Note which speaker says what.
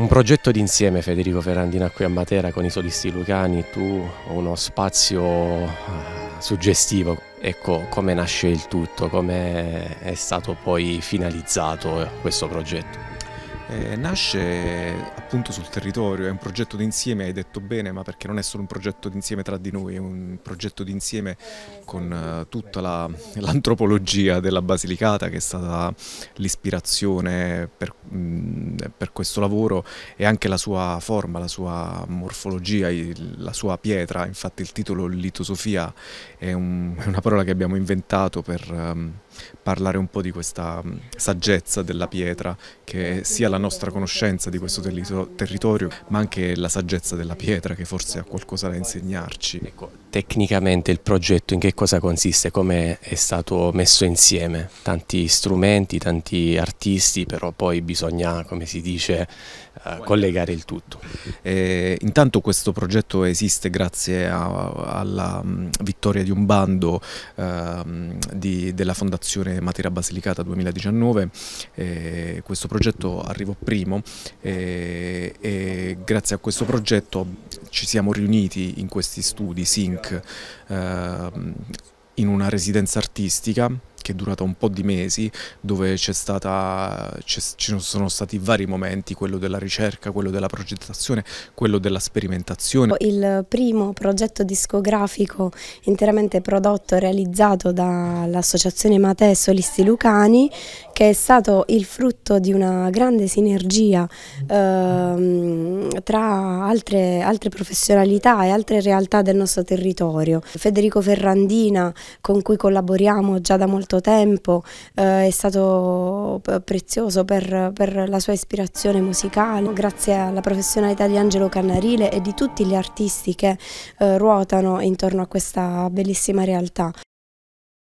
Speaker 1: Un progetto d'insieme Federico Ferrandina qui a Matera con i solisti lucani, tu uno spazio eh, suggestivo. Ecco come nasce il tutto, come è stato poi finalizzato questo progetto. Eh, nasce
Speaker 2: appunto sul territorio, è un progetto d'insieme, hai detto bene, ma perché non è solo un progetto d'insieme tra di noi, è un progetto d'insieme con uh, tutta l'antropologia della Basilicata che è stata l'ispirazione per, mm, per, questo lavoro e anche la sua forma, la sua morfologia, il, la sua pietra, infatti il titolo litosofia è, un, è una parola che abbiamo inventato per um, parlare un po' di questa um, saggezza della pietra che sia la nostra conoscenza di questo territorio, ma anche la saggezza della pietra che forse ha qualcosa da insegnarci.
Speaker 1: Ecco, tecnicamente il progetto in che cosa consiste? Come è stato messo insieme? Tanti strumenti, tanti artisti, però poi bisogna, come si dice, eh, collegare il tutto. Eh, intanto questo progetto esiste grazie a,
Speaker 2: alla mm, vittoria di un bando eh, di, della Fondazione Matera Basilicata 2019. questo progetto arrivò dicevo primo e, eh, e grazie a questo progetto ci siamo riuniti in questi studi SINC eh, in una residenza artistica che è durata un po' di mesi, dove stata, ci sono stati vari momenti, quello della ricerca, quello della progettazione, quello della sperimentazione.
Speaker 3: Il primo progetto discografico interamente prodotto e realizzato dall'associazione Mate Solisti Lucani, che è stato il frutto di una grande sinergia ehm, tra altre, altre professionalità e altre realtà del nostro territorio. Federico Ferrandina, con cui collaboriamo già da molto tempo, eh, è stato prezioso per, per, la sua ispirazione musicale, grazie alla professionalità di Angelo Cannarile e di tutti gli artisti che eh, ruotano intorno a questa bellissima realtà.